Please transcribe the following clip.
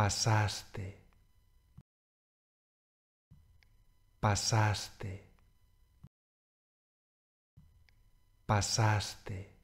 pasaste, pasaste, pasaste.